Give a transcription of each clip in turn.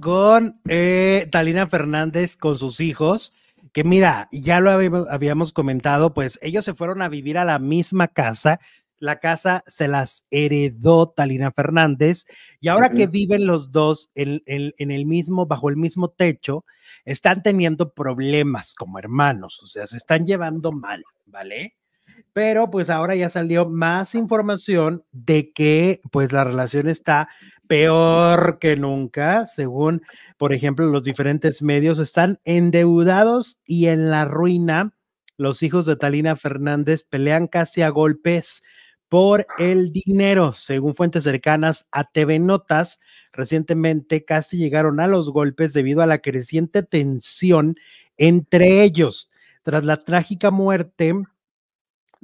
con eh, Talina Fernández con sus hijos, que mira, ya lo habíamos, comentado, pues ellos se fueron a vivir a la misma casa, la casa se las heredó Talina Fernández y ahora que viven los dos en, el mismo, bajo el mismo techo, están teniendo problemas como hermanos, o sea, se están llevando mal, ¿vale? pero pues ahora ya salió más información de que pues la relación está peor que nunca, según, por ejemplo, los diferentes medios están endeudados y en la ruina. Los hijos de Talina Fernández pelean casi a golpes por el dinero, según fuentes cercanas a TV Notas. Recientemente casi llegaron a los golpes debido a la creciente tensión entre ellos. Tras la trágica muerte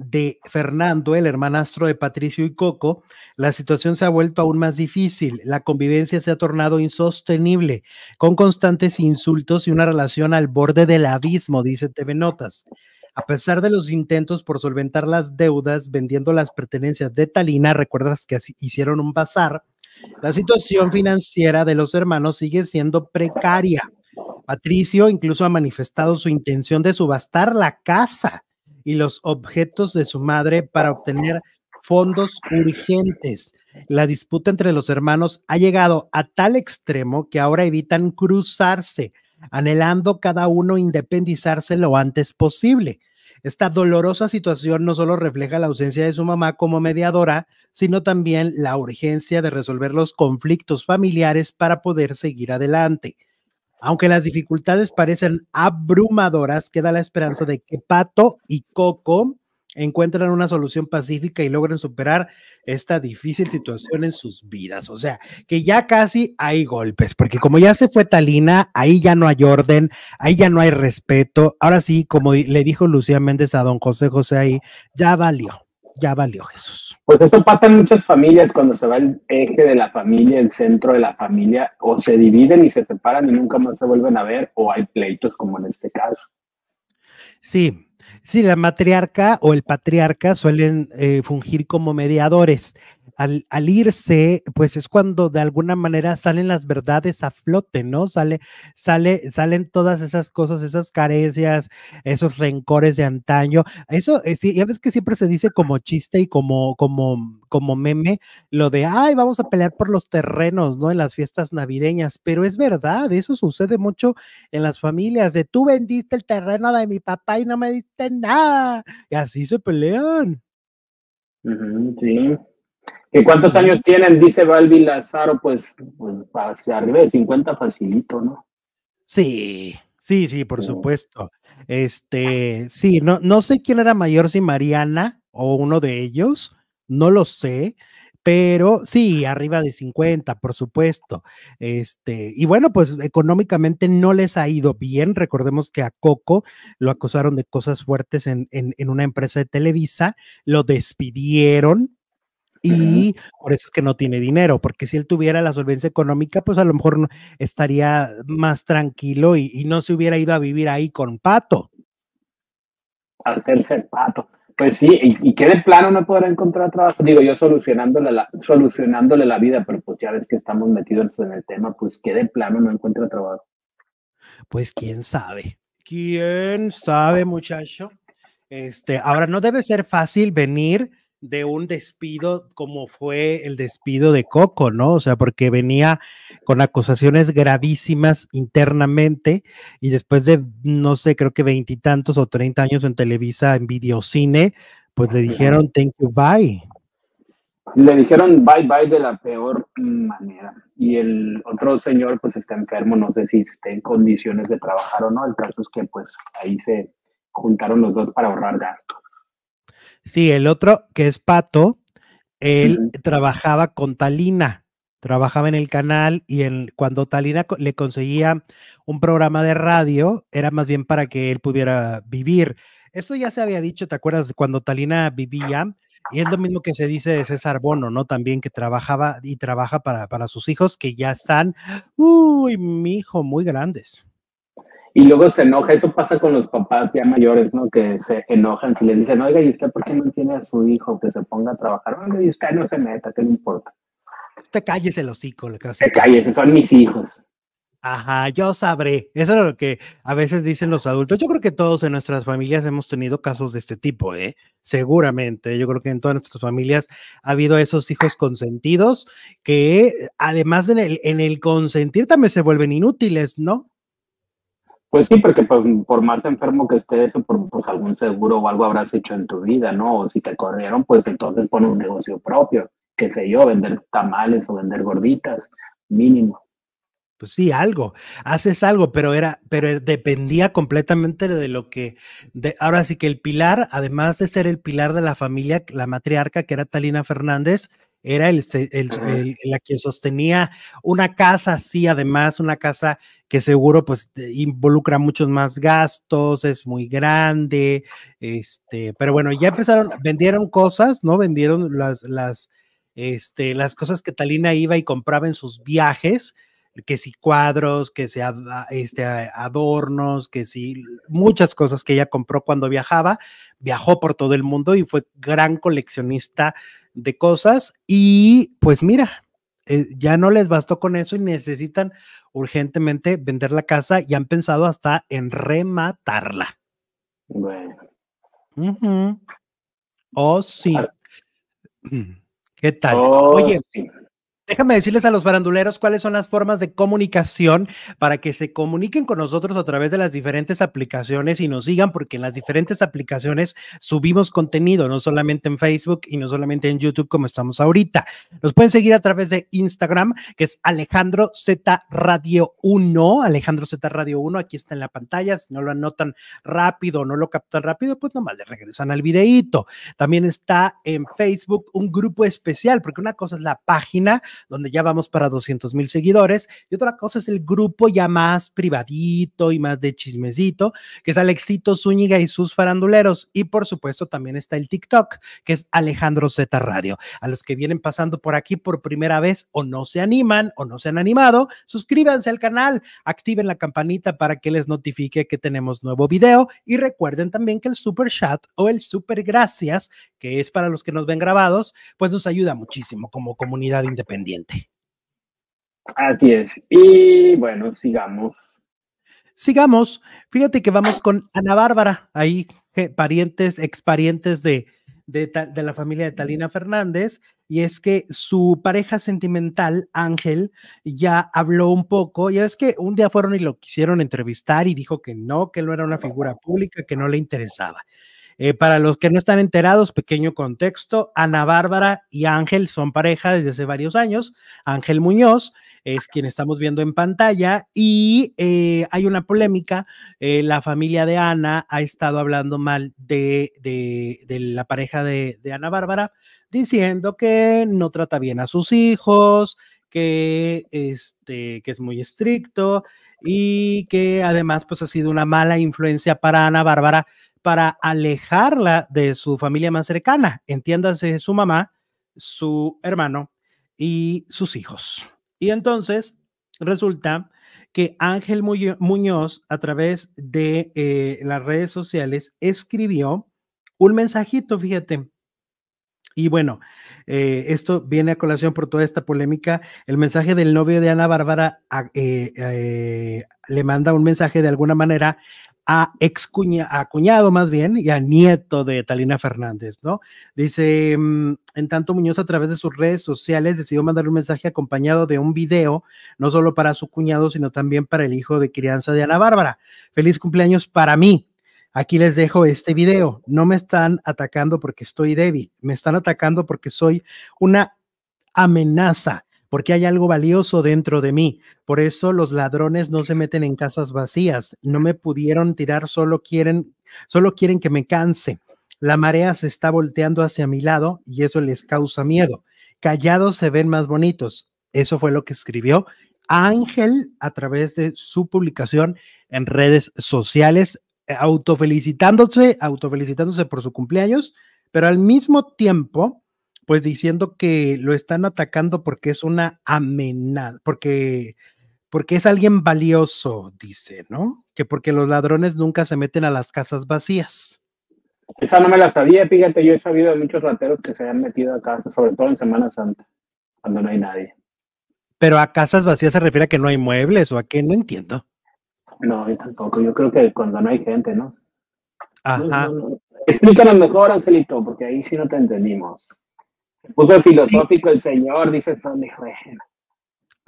de Fernando, el hermanastro de Patricio y Coco, la situación se ha vuelto aún más difícil. La convivencia se ha tornado insostenible, con constantes insultos y una relación al borde del abismo, dice TV Notas. A pesar de los intentos por solventar las deudas vendiendo las pertenencias de Talina, recuerdas que hicieron un bazar, la situación financiera de los hermanos sigue siendo precaria. Patricio incluso ha manifestado su intención de subastar la casa y los objetos de su madre para obtener fondos urgentes. La disputa entre los hermanos ha llegado a tal extremo que ahora evitan cruzarse, anhelando cada uno independizarse lo antes posible. Esta dolorosa situación no solo refleja la ausencia de su mamá como mediadora, sino también la urgencia de resolver los conflictos familiares para poder seguir adelante. Aunque las dificultades parecen abrumadoras, queda la esperanza de que Pato y Coco encuentran una solución pacífica y logren superar esta difícil situación en sus vidas. O sea, que ya casi hay golpes, porque como ya se fue Talina, ahí ya no hay orden, ahí ya no hay respeto. Ahora sí, como le dijo Lucía Méndez a don José José ahí, ya valió ya valió Jesús. Pues esto pasa en muchas familias cuando se va el eje de la familia, el centro de la familia, o se dividen y se separan y nunca más se vuelven a ver, o hay pleitos como en este caso. Sí, sí, la matriarca o el patriarca suelen eh, fungir como mediadores al, irse, pues es cuando de alguna manera salen las verdades a flote, ¿no? Sale, sale, salen todas esas cosas, esas carencias, esos rencores de antaño. Eso, eh, ya ves que siempre se dice como chiste y como, como, como meme, lo de, ay, vamos a pelear por los terrenos, ¿no? En las fiestas navideñas, pero es verdad, eso sucede mucho en las familias, de tú vendiste el terreno de mi papá y no me diste nada, y así se pelean. sí. ¿Y cuántos años tienen? Dice Balbi Lazaro, pues, pues hacia arriba de 50 facilito, ¿no? Sí, sí, sí, por supuesto. Este, sí, no, no sé quién era mayor, si Mariana o uno de ellos, no lo sé, pero sí, arriba de 50, por supuesto. Este, y bueno, pues económicamente no les ha ido bien. Recordemos que a Coco lo acusaron de cosas fuertes en, en una empresa de Televisa, lo despidieron y por eso es que no tiene dinero, porque si él tuviera la solvencia económica, pues a lo mejor estaría más tranquilo y, no se hubiera ido a vivir ahí con pato. Hacerse el pato. Pues sí, y, qué que de plano no podrá encontrar trabajo. Digo, yo solucionándole la, solucionándole la vida, pero pues ya ves que estamos metidos en el tema, pues qué de plano no encuentra trabajo. Pues quién sabe. ¿Quién sabe, muchacho? Este, ahora no debe ser fácil venir de un despido como fue el despido de Coco, ¿no? O sea, porque venía con acusaciones gravísimas internamente y después de, no sé, creo que veintitantos o treinta años en Televisa, en videocine, pues le dijeron thank you, bye. Le dijeron bye bye de la peor manera. Y el otro señor pues está enfermo, no sé si está en condiciones de trabajar o no. El caso es que pues ahí se juntaron los dos para ahorrar gastos. Sí, el otro, que es Pato, él trabajaba con Talina, trabajaba en el canal y cuando Talina le conseguía un programa de radio, era más bien para que él pudiera vivir. Esto ya se había dicho, ¿te acuerdas? Cuando Talina vivía, y es lo mismo que se dice de César Bono, ¿no? También que trabajaba y trabaja para, para sus hijos que ya están, uy, mi hijo, muy grandes. Y luego se enoja, eso pasa con los papás ya mayores, ¿no? Que se enojan si les dicen, oiga, ¿y que por qué no tiene a su hijo que se ponga a trabajar? Oiga, y usted no se meta, ¿qué le importa? Te calles el hocico, lo que Te calles, son mis hijos. Ajá, yo sabré. Eso es lo que a veces dicen los adultos. Yo creo que todos en nuestras familias hemos tenido casos de este tipo, ¿eh? Seguramente. Yo creo que en todas nuestras familias ha habido esos hijos consentidos que además en el, en el consentir también se vuelven inútiles, ¿no? Pues sí, porque pues, por más enfermo que estés, por, pues algún seguro o algo habrás hecho en tu vida, ¿no? O si te corrieron, pues entonces pon un negocio propio, qué sé yo, vender tamales o vender gorditas, mínimo. Pues sí, algo, haces algo, pero era, pero dependía completamente de lo que, de, ahora sí que el pilar, además de ser el pilar de la familia, la matriarca que era Talina Fernández, era la que sostenía una casa así, además, una casa que seguro pues involucra muchos más gastos, es muy grande, este, pero bueno, ya empezaron, vendieron cosas, ¿no? Vendieron las, las, este, las cosas que Talina iba y compraba en sus viajes, que si cuadros, que si este, adornos, que si muchas cosas que ella compró cuando viajaba, viajó por todo el mundo y fue gran coleccionista de cosas y pues mira, eh, ya no les bastó con eso y necesitan urgentemente vender la casa y han pensado hasta en rematarla. Bueno. Oh, sí. Ah. Mm. ¿Qué tal? Oh, Oye, Déjame decirles a los baranduleros cuáles son las formas de comunicación para que se comuniquen con nosotros a través de las diferentes aplicaciones y nos sigan, porque en las diferentes aplicaciones subimos contenido, no solamente en Facebook y no solamente en YouTube como estamos ahorita. Nos pueden seguir a través de Instagram, que es Alejandro Z Radio 1, Alejandro Z Radio 1, aquí está en la pantalla, si no lo anotan rápido, no lo captan rápido, pues nomás le regresan al videíto. También está en Facebook un grupo especial, porque una cosa es la página, donde ya vamos para 200 mil seguidores. Y otra cosa es el grupo ya más privadito y más de chismecito, que es Alexito Zúñiga y sus faranduleros. Y por supuesto también está el TikTok, que es Alejandro Z Radio. A los que vienen pasando por aquí por primera vez o no se animan o no se han animado, suscríbanse al canal, activen la campanita para que les notifique que tenemos nuevo video y recuerden también que el super chat o el super gracias, que es para los que nos ven grabados, pues nos ayuda muchísimo como comunidad independiente. Así es. Y bueno, sigamos. Sigamos. Fíjate que vamos con Ana Bárbara, ahí parientes, exparientes de, de, de, la familia de Talina Fernández, y es que su pareja sentimental, Ángel, ya habló un poco, ya es que un día fueron y lo quisieron entrevistar y dijo que no, que no era una figura pública, que no le interesaba. Eh, para los que no están enterados, pequeño contexto, Ana Bárbara y Ángel son pareja desde hace varios años. Ángel Muñoz es quien estamos viendo en pantalla y eh, hay una polémica. Eh, la familia de Ana ha estado hablando mal de, la pareja de, Ana Bárbara, diciendo que no trata bien a sus hijos, que, este, que es muy estricto y que además pues ha sido una mala influencia para Ana Bárbara, para alejarla de su familia más cercana, entiéndase su mamá, su hermano y sus hijos. Y entonces resulta que Ángel Muñoz, a través de eh, las redes sociales, escribió un mensajito, fíjate. Y bueno, eh, esto viene a colación por toda esta polémica. El mensaje del novio de Ana Bárbara ah, eh, le manda un mensaje de alguna manera a, ex a cuñado más bien y a nieto de Talina Fernández, ¿no? Dice, mm, en tanto Muñoz a través de sus redes sociales decidió mandar un mensaje acompañado de un video, no solo para su cuñado, sino también para el hijo de crianza de Ana Bárbara. Feliz cumpleaños para mí. Aquí les dejo este video. No me están atacando porque estoy débil, me están atacando porque soy una amenaza porque hay algo valioso dentro de mí. Por eso los ladrones no se meten en casas vacías, no me pudieron tirar, solo quieren, solo quieren que me canse. La marea se está volteando hacia mi lado y eso les causa miedo. Callados se ven más bonitos. Eso fue lo que escribió Ángel a través de su publicación en redes sociales, autofelicitándose, autofelicitándose por su cumpleaños, pero al mismo tiempo pues diciendo que lo están atacando porque es una amenaza, porque, porque es alguien valioso, dice, ¿no? Que porque los ladrones nunca se meten a las casas vacías. Esa no me la sabía, fíjate, yo he sabido de muchos rateros que se han metido a casa, sobre todo en Semana Santa, cuando no hay nadie. Pero a casas vacías se refiere a que no hay muebles o a qué? no entiendo. No, yo tampoco, yo creo que cuando no hay gente, ¿no? Ajá. No, mejor, Angelito, porque ahí sí no te entendimos puso filosófico el señor, dice Sandy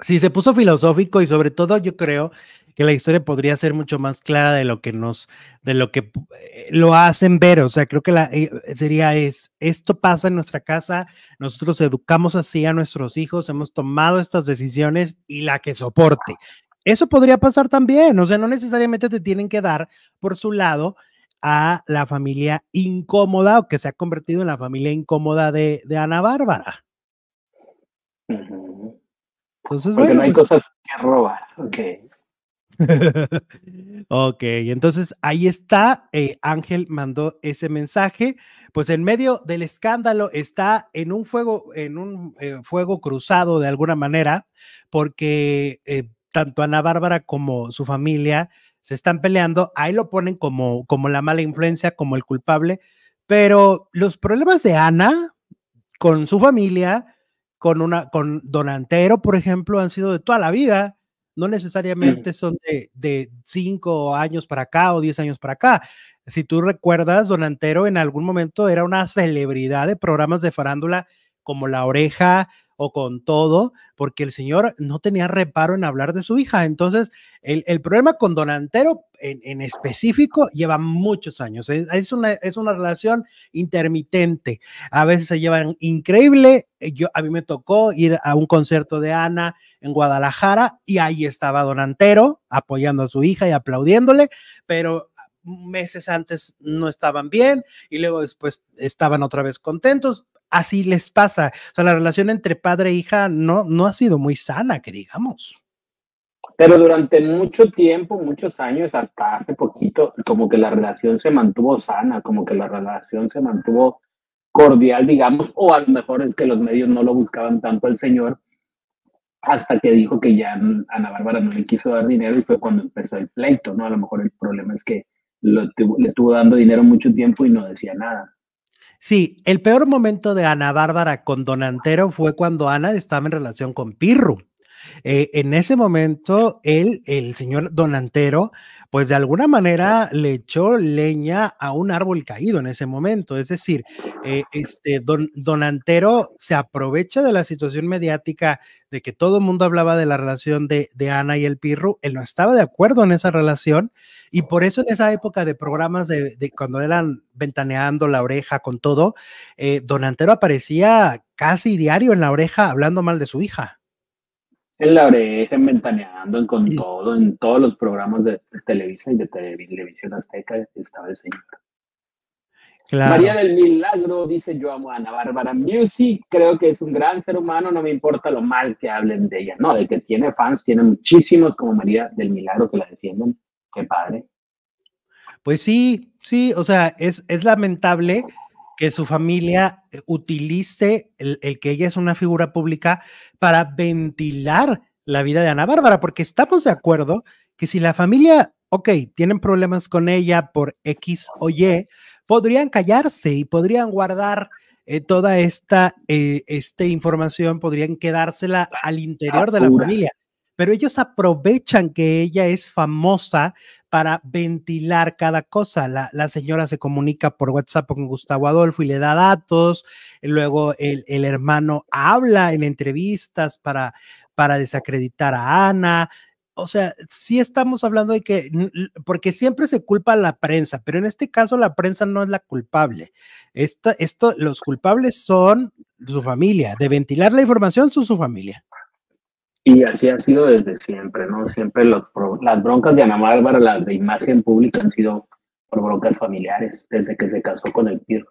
Sí, se puso filosófico y sobre todo yo creo que la historia podría ser mucho más clara de lo que nos, de lo que eh, lo hacen ver. O sea, creo que la, eh, sería es, esto pasa en nuestra casa, nosotros educamos así a nuestros hijos, hemos tomado estas decisiones y la que soporte. Eso podría pasar también, o sea, no necesariamente te tienen que dar por su lado a la familia incómoda o que se ha convertido en la familia incómoda de, Ana Bárbara. Entonces, bueno, no hay pues cosas que robar. ok, entonces ahí está. Eh, Ángel mandó ese mensaje. Pues en medio del escándalo está en un fuego, en un eh, fuego cruzado de alguna manera, porque eh, tanto Ana Bárbara como su familia se están peleando, ahí lo ponen como, como la mala influencia, como el culpable, pero los problemas de Ana con su familia, con, una, con Donantero, por ejemplo, han sido de toda la vida, no necesariamente son de, de cinco años para acá o diez años para acá. Si tú recuerdas, Donantero en algún momento era una celebridad de programas de farándula como La Oreja, o con todo, porque el señor no tenía reparo en hablar de su hija. Entonces, el, problema con Donantero en, específico lleva muchos años. Es, una, es una relación intermitente. A veces se llevan increíble. Eh, yo, a mí me tocó ir a un concierto de Ana en Guadalajara y ahí estaba Donantero apoyando a su hija y aplaudiéndole, pero meses antes no estaban bien y luego después estaban otra vez contentos así les pasa. O sea, la relación entre padre e hija no, no ha sido muy sana, que digamos. Pero durante mucho tiempo, muchos años, hasta hace poquito, como que la relación se mantuvo sana, como que la relación se mantuvo cordial, digamos, o a lo mejor es que los medios no lo buscaban tanto al señor, hasta que dijo que ya Ana Bárbara no le quiso dar dinero y fue cuando empezó el pleito, ¿no? A lo mejor el problema es que le estuvo dando dinero mucho tiempo y no decía nada. Sí, el peor momento de Ana Bárbara con Donantero fue cuando Ana estaba en relación con Pirru. Eh, en ese momento, él, el señor Donantero, pues de alguna manera le echó leña a un árbol caído en ese momento. Es decir, eh, este don, Donantero se aprovecha de la situación mediática de que todo el mundo hablaba de la relación de, de Ana y el Pirru. Él no estaba de acuerdo en esa relación y por eso en esa época de programas de, cuando eran ventaneando la oreja con todo, eh, Donantero aparecía casi diario en la oreja hablando mal de su hija. En la oreja, en Ventaneando, con todo, en todos los programas de, televisión y de Televisión Azteca estaba el señor. María del Milagro dice: Yo amo a Ana Bárbara Music, creo que es un gran ser humano, no me importa lo mal que hablen de ella. No, de que tiene fans, tiene muchísimos como María del Milagro que la defienden. Qué padre. Pues sí, sí, o sea, es, es lamentable que su familia eh, utilice el, que ella es una figura pública para ventilar la vida de Ana Bárbara, porque estamos de acuerdo que si la familia, ok, tienen problemas con ella por X o Y, podrían callarse y podrían guardar eh, toda esta, eh, esta información, podrían quedársela al interior de la familia pero ellos aprovechan que ella es famosa para ventilar cada cosa. La, señora se comunica por WhatsApp con Gustavo Adolfo y le da datos, luego el, hermano habla en entrevistas para, para desacreditar a Ana. O sea, sí estamos hablando de que, porque siempre se culpa a la prensa, pero en este caso la prensa no es la culpable. esto, los culpables son su familia, de ventilar la información son su familia. Y así ha sido desde siempre, ¿no? Siempre las broncas de Ana Bárbara, las de imagen pública, han sido por broncas familiares, desde que se casó con el tío.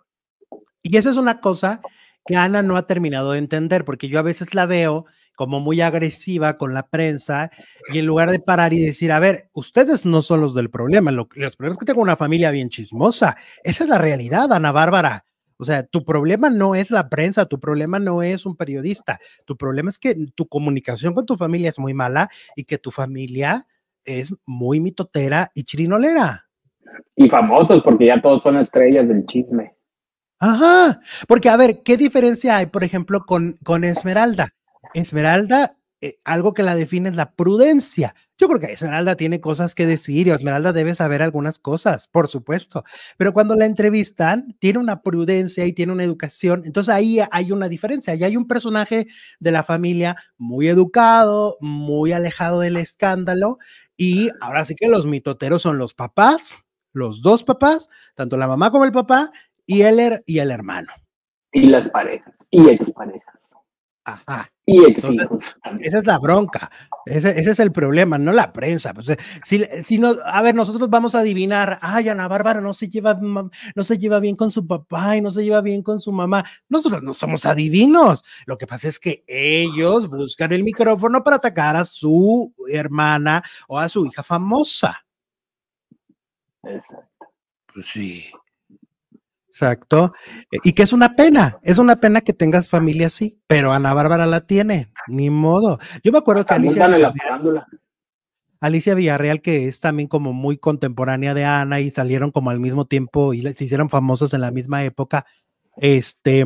Y eso es una cosa que Ana no ha terminado de entender, porque yo a veces la veo como muy agresiva con la prensa y en lugar de parar y decir, a ver, ustedes no son los del problema, los problemas es que tengo una familia bien chismosa, esa es la realidad, Ana Bárbara. O sea, tu problema no es la prensa, tu problema no es un periodista, tu problema es que tu comunicación con tu familia es muy mala y que tu familia es muy mitotera y chirinolera. Y famosos, porque ya todos son estrellas del chisme. Ajá, porque a ver, ¿qué diferencia hay, por ejemplo, con, con Esmeralda? Esmeralda eh, algo que la define es la prudencia. Yo creo que Esmeralda tiene cosas que decir y Esmeralda debe saber algunas cosas, por supuesto, pero cuando la entrevistan, tiene una prudencia y tiene una educación. Entonces ahí hay una diferencia. Ahí hay un personaje de la familia muy educado, muy alejado del escándalo y ahora sí que los mitoteros son los papás, los dos papás, tanto la mamá como el papá y el, y el hermano. Y las parejas y exparejas. Ajá esa es la bronca, ese, es el problema, no la prensa. Pues, eh, si, no, a ver, nosotros vamos a adivinar, ay, Ana Bárbara no se, lleva, no se lleva bien con su papá y no se lleva bien con su mamá. Nosotros no somos adivinos. Lo que pasa es que ellos buscan el micrófono para atacar a su hermana o a su hija famosa. Exacto. Pues sí. Exacto. Eh, y que es una pena, es una pena que tengas familia así, pero Ana Bárbara la tiene, ni modo. Yo me acuerdo que Alicia Villarreal, que es también como muy contemporánea de Ana y salieron como al mismo tiempo y se hicieron famosos en la misma época, este,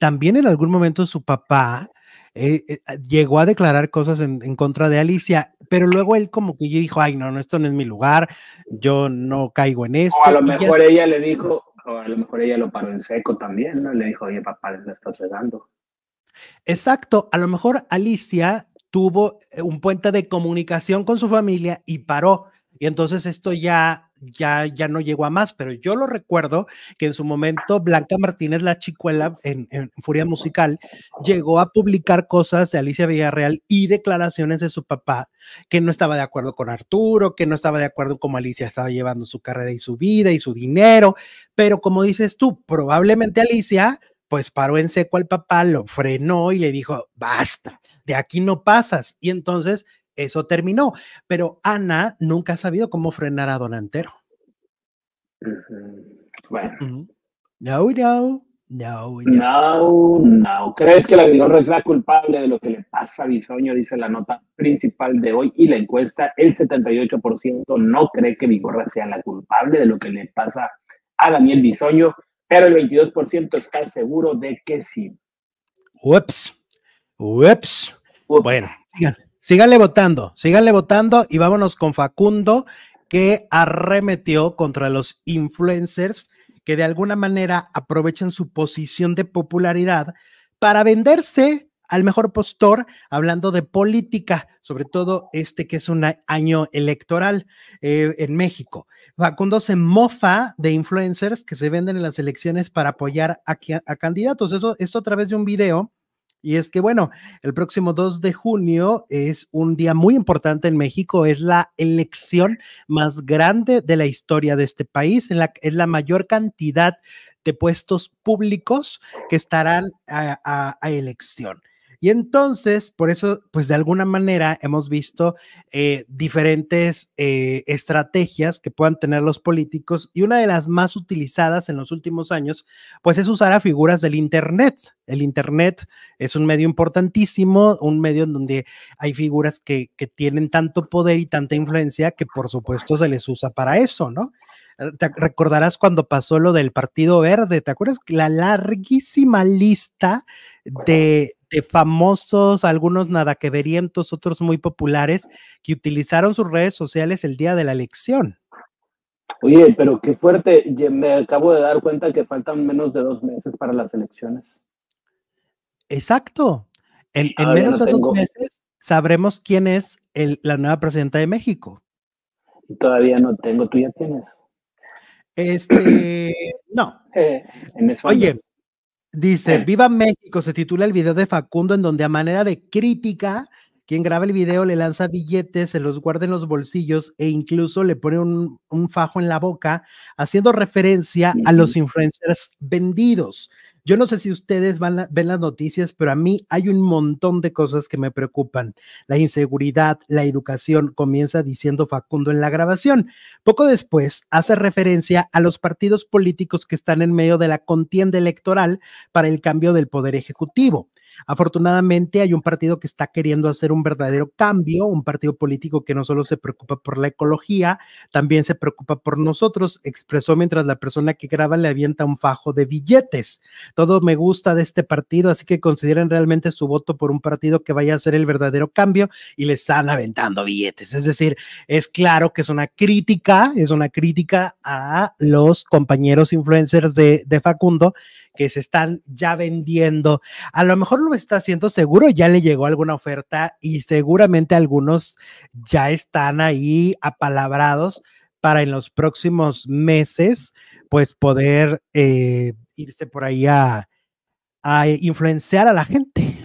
también en algún momento su papá eh, eh, llegó a declarar cosas en, contra de Alicia, pero luego él como que dijo, ay, no, no, esto no es mi lugar, yo no caigo en esto. a lo mejor ella le dijo, o a lo mejor ella lo paró en seco también, ¿no? Le dijo, oye, papá, le está regando. Exacto, a lo mejor Alicia tuvo eh, un puente de comunicación con su familia y paró. Y entonces esto ya ya, ya no llegó a más, pero yo lo recuerdo que en su momento Blanca Martínez, la chicuela en, Furia Musical, llegó a publicar cosas de Alicia Villarreal y declaraciones de su papá que no estaba de acuerdo con Arturo, que no estaba de acuerdo con cómo Alicia estaba llevando su carrera y su vida y su dinero, pero como dices tú, probablemente Alicia pues paró en seco al papá, lo frenó y le dijo, basta, de aquí no pasas. Y entonces eso terminó. Pero Ana nunca ha sabido cómo frenar a Donantero. Bueno. No, no. No, no, no. ¿Crees que la Vigorra es la culpable de lo que le pasa a Bisoño? Dice la nota principal de hoy y la encuesta. El 78% no cree que Vigorra sea la culpable de lo que le pasa a Daniel Bisoño, pero el 22% está seguro de que sí. Ups, ups. Bueno, sigan. Síganle votando, síganle votando y vámonos con Facundo que arremetió contra los influencers que de alguna manera aprovechan su posición de popularidad para venderse al mejor postor hablando de política, sobre todo este que es un año electoral eh, en México. Facundo se mofa de influencers que se venden en las elecciones para apoyar a, a candidatos. Eso esto a través de un video y es que, bueno, el próximo 2 de junio es un día muy importante en México, es la elección más grande de la historia de este país, es la, es la mayor cantidad de puestos públicos que estarán a, a elección. Y entonces, por eso, pues de alguna manera hemos visto eh, diferentes eh, estrategias que puedan tener los políticos y una de las más utilizadas en los últimos años, pues es usar a figuras del Internet. El Internet es un medio importantísimo, un medio en donde hay figuras que, que tienen tanto poder y tanta influencia que por supuesto se les usa para eso, ¿no? te recordarás cuando pasó lo del Partido Verde, ¿te acuerdas? La larguísima lista de, famosos, algunos nada que verientos, otros muy populares, que utilizaron sus redes sociales el día de la elección. Oye, pero qué fuerte, me acabo de dar cuenta que faltan menos de dos meses para las elecciones. Exacto. En, menos de dos meses sabremos quién es la nueva presidenta de México. Y todavía no tengo, tú ya tienes. Este, no. Eh, Oye, dice, Viva México, se titula el video de Facundo en donde a manera de crítica, quien graba el video le lanza billetes, se los guarda en los bolsillos e incluso le pone un, un fajo en la boca, haciendo referencia a los influencers vendidos. Yo no sé si ustedes ven las noticias, pero a mí hay un montón de cosas que me preocupan. La inseguridad, la educación, comienza diciendo Facundo en la grabación. Poco después hace referencia a los partidos políticos que están en medio de la contienda electoral para el cambio del poder ejecutivo. Afortunadamente hay un partido que está queriendo hacer un verdadero cambio, un partido político que no solo se preocupa por la ecología, también se preocupa por nosotros, expresó mientras la persona que graba le avienta un fajo de billetes. Todo me gusta de este partido, así que consideren realmente su voto por un partido que vaya a hacer el verdadero cambio y le están aventando billetes. Es decir, es claro que es una crítica, es una crítica a los compañeros influencers de, de Facundo que se están ya vendiendo. A lo mejor está haciendo, seguro ya le llegó alguna oferta y seguramente algunos ya están ahí apalabrados para en los próximos meses, pues poder eh, irse por ahí a, influenciar a la gente.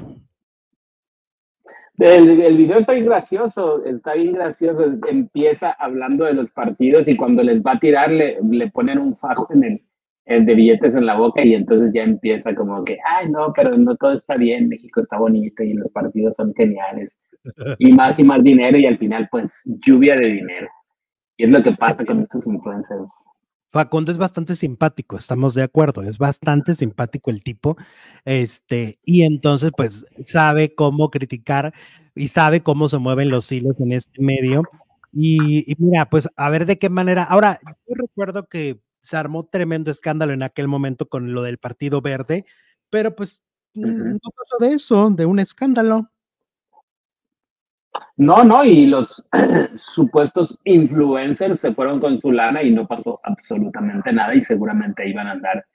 El, video está bien gracioso, está bien gracioso. Empieza hablando de los partidos y cuando les va a tirar le, le ponen un fajo en el, eh, de billetes en la boca y entonces ya empieza como que, ay, no, pero no todo está bien, México está bonito y los partidos son geniales. Y más y más dinero y al final pues lluvia de dinero. Y es lo que pasa con estos influencers. Facundo es bastante simpático, estamos de acuerdo, es bastante simpático el tipo, este, y entonces pues sabe cómo criticar y sabe cómo se mueven los hilos en este medio. Y, y mira, pues a ver de qué manera. Ahora, yo recuerdo que se armó tremendo escándalo en aquel momento con lo del Partido Verde, pero pues mm, no pasó de eso, de un escándalo. No, no, y los supuestos influencers se fueron con su lana y no pasó absolutamente nada y seguramente iban a andar,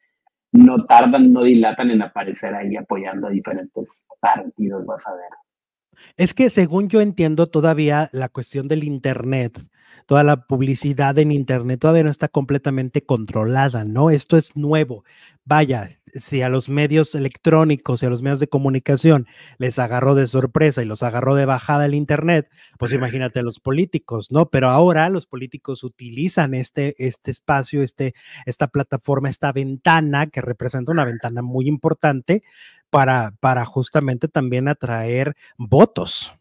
no tardan, no dilatan en aparecer ahí apoyando a diferentes partidos, vas a ver. Es que según yo entiendo todavía la cuestión del Internet, toda la publicidad en Internet todavía no está completamente controlada, ¿no? Esto es nuevo. Vaya, si a los medios electrónicos y a los medios de comunicación les agarró de sorpresa y los agarró de bajada el Internet, pues imagínate a los políticos, ¿no? Pero ahora los políticos utilizan este, este espacio, este, esta plataforma, esta ventana que representa una ventana muy importante para, para justamente también atraer votos.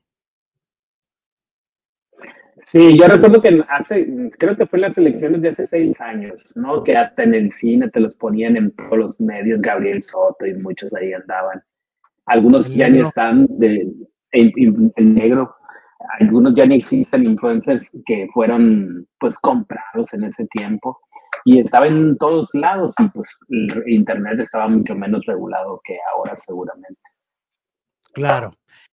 Sí, yo recuerdo que hace, creo que fue en las elecciones de hace seis años, ¿no? Que hasta en el cine te los ponían en todos los medios, Gabriel Soto y muchos ahí andaban. Algunos ya ni están de, en, negro, algunos ya ni existen influencers que fueron pues comprados en ese tiempo y estaban en todos lados y pues el internet estaba mucho menos regulado que ahora seguramente. Claro.